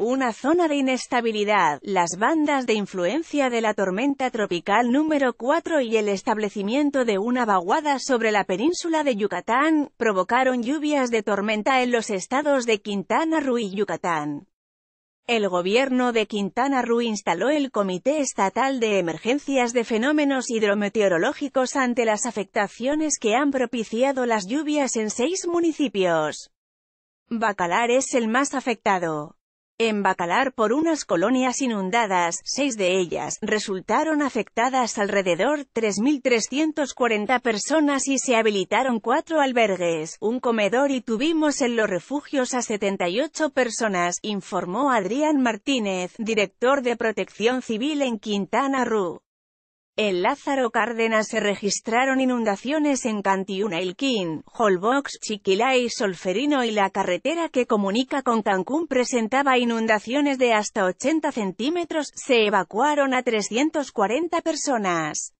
Una zona de inestabilidad, las bandas de influencia de la tormenta tropical número 4 y el establecimiento de una vaguada sobre la península de Yucatán, provocaron lluvias de tormenta en los estados de Quintana Roo y Yucatán. El gobierno de Quintana Roo instaló el Comité Estatal de Emergencias de Fenómenos Hidrometeorológicos ante las afectaciones que han propiciado las lluvias en seis municipios. Bacalar es el más afectado en Bacalar por unas colonias inundadas, seis de ellas resultaron afectadas alrededor 3.340 personas y se habilitaron cuatro albergues, un comedor y tuvimos en los refugios a 78 personas, informó Adrián Martínez, director de Protección Civil en Quintana Roo. En Lázaro Cárdenas se registraron inundaciones en Cantiuna Ilquín, Holbox, Chiquilá y Solferino y la carretera que comunica con Cancún presentaba inundaciones de hasta 80 centímetros, se evacuaron a 340 personas.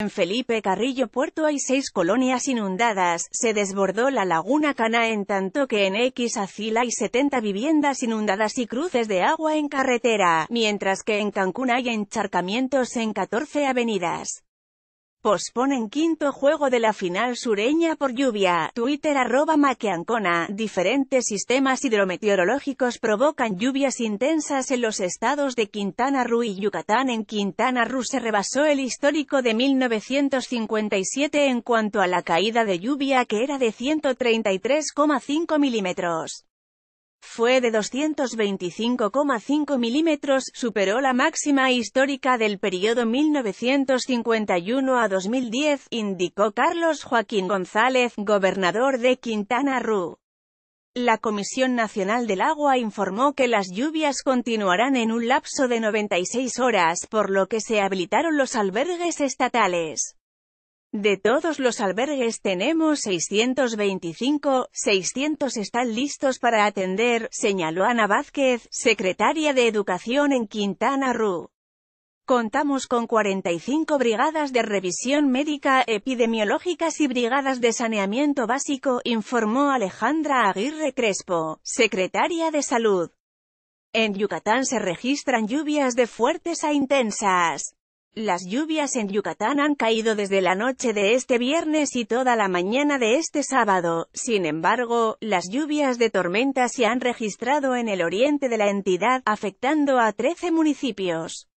En Felipe Carrillo Puerto hay seis colonias inundadas, se desbordó la laguna Cana en tanto que en X hay 70 viviendas inundadas y cruces de agua en carretera, mientras que en Cancún hay encharcamientos en 14 avenidas. Posponen quinto juego de la final sureña por lluvia. Twitter arroba Diferentes sistemas hidrometeorológicos provocan lluvias intensas en los estados de Quintana Roo y Yucatán. En Quintana Roo se rebasó el histórico de 1957 en cuanto a la caída de lluvia que era de 133,5 milímetros fue de 225,5 milímetros, superó la máxima histórica del periodo 1951 a 2010, indicó Carlos Joaquín González, gobernador de Quintana Roo. La Comisión Nacional del Agua informó que las lluvias continuarán en un lapso de 96 horas, por lo que se habilitaron los albergues estatales. De todos los albergues tenemos 625, 600 están listos para atender, señaló Ana Vázquez, secretaria de Educación en Quintana Roo. Contamos con 45 brigadas de revisión médica, epidemiológicas y brigadas de saneamiento básico, informó Alejandra Aguirre Crespo, secretaria de Salud. En Yucatán se registran lluvias de fuertes a intensas. Las lluvias en Yucatán han caído desde la noche de este viernes y toda la mañana de este sábado, sin embargo, las lluvias de tormenta se han registrado en el oriente de la entidad, afectando a 13 municipios.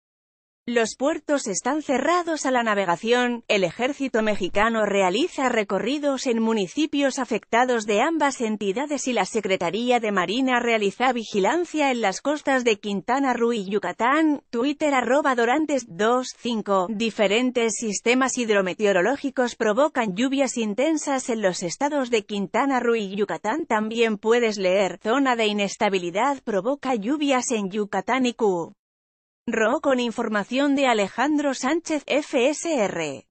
Los puertos están cerrados a la navegación, el ejército mexicano realiza recorridos en municipios afectados de ambas entidades y la Secretaría de Marina realiza vigilancia en las costas de Quintana Roo y Yucatán, Twitter arroba Dorantes 25. Diferentes sistemas hidrometeorológicos provocan lluvias intensas en los estados de Quintana Roo y Yucatán también puedes leer, zona de inestabilidad provoca lluvias en Yucatán y Q. Ro con información de Alejandro Sánchez, FSR.